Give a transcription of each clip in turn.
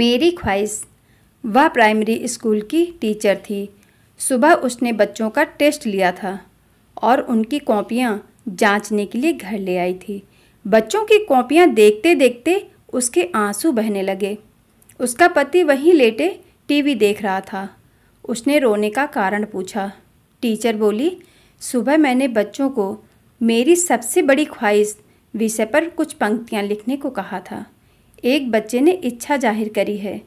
मेरी ख्वाहिश वह प्राइमरी स्कूल की टीचर थी सुबह उसने बच्चों का टेस्ट लिया था और उनकी कॉपियाँ जांचने के लिए घर ले आई थी बच्चों की कॉपियाँ देखते देखते उसके आंसू बहने लगे उसका पति वहीं लेटे टीवी देख रहा था उसने रोने का कारण पूछा टीचर बोली सुबह मैंने बच्चों को मेरी सबसे बड़ी ख्वाहिश विषय पर कुछ पंक्तियाँ लिखने को कहा था एक बच्चे ने इच्छा जाहिर करी है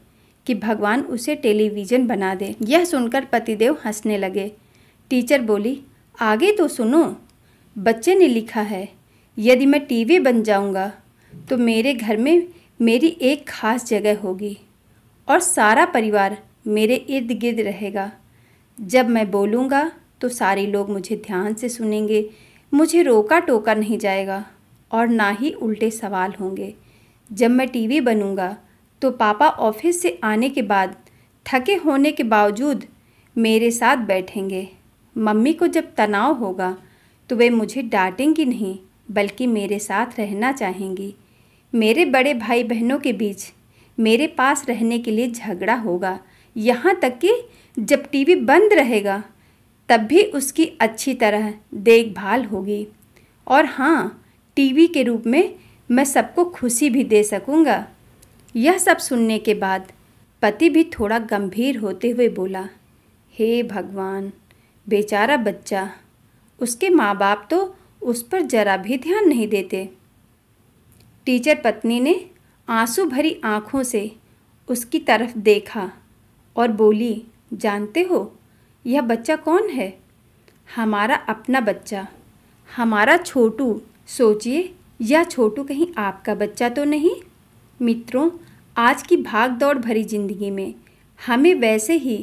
कि भगवान उसे टेलीविज़न बना दे यह सुनकर पतिदेव हंसने लगे टीचर बोली आगे तो सुनो बच्चे ने लिखा है यदि मैं टीवी बन जाऊंगा तो मेरे घर में मेरी एक खास जगह होगी और सारा परिवार मेरे इर्द गिर्द रहेगा जब मैं बोलूँगा तो सारे लोग मुझे ध्यान से सुनेंगे मुझे रोका टोका नहीं जाएगा और ना ही उल्टे सवाल होंगे जब मैं टीवी बनूँगा तो पापा ऑफिस से आने के बाद थके होने के बावजूद मेरे साथ बैठेंगे मम्मी को जब तनाव होगा तो वे मुझे डांटेंगी नहीं बल्कि मेरे साथ रहना चाहेंगी मेरे बड़े भाई बहनों के बीच मेरे पास रहने के लिए झगड़ा होगा यहाँ तक कि जब टीवी बंद रहेगा तब भी उसकी अच्छी तरह देखभाल होगी और हाँ टीवी के रूप में मैं सबको खुशी भी दे सकूँगा यह सब सुनने के बाद पति भी थोड़ा गंभीर होते हुए बोला हे भगवान बेचारा बच्चा उसके माँ बाप तो उस पर जरा भी ध्यान नहीं देते टीचर पत्नी ने आंसू भरी आँखों से उसकी तरफ देखा और बोली जानते हो यह बच्चा कौन है हमारा अपना बच्चा हमारा छोटू सोचिए या छोटू कहीं आपका बच्चा तो नहीं मित्रों आज की भाग दौड़ भरी ज़िंदगी में हमें वैसे ही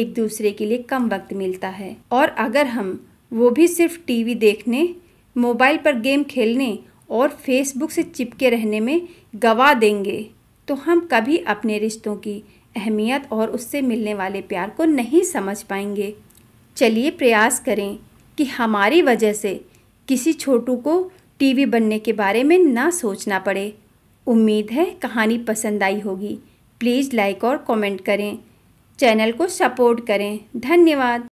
एक दूसरे के लिए कम वक्त मिलता है और अगर हम वो भी सिर्फ टीवी देखने मोबाइल पर गेम खेलने और फेसबुक से चिपके रहने में गवा देंगे तो हम कभी अपने रिश्तों की अहमियत और उससे मिलने वाले प्यार को नहीं समझ पाएंगे चलिए प्रयास करें कि हमारी वजह से किसी छोटू को टीवी बनने के बारे में ना सोचना पड़े उम्मीद है कहानी पसंद आई होगी प्लीज़ लाइक और कमेंट करें चैनल को सपोर्ट करें धन्यवाद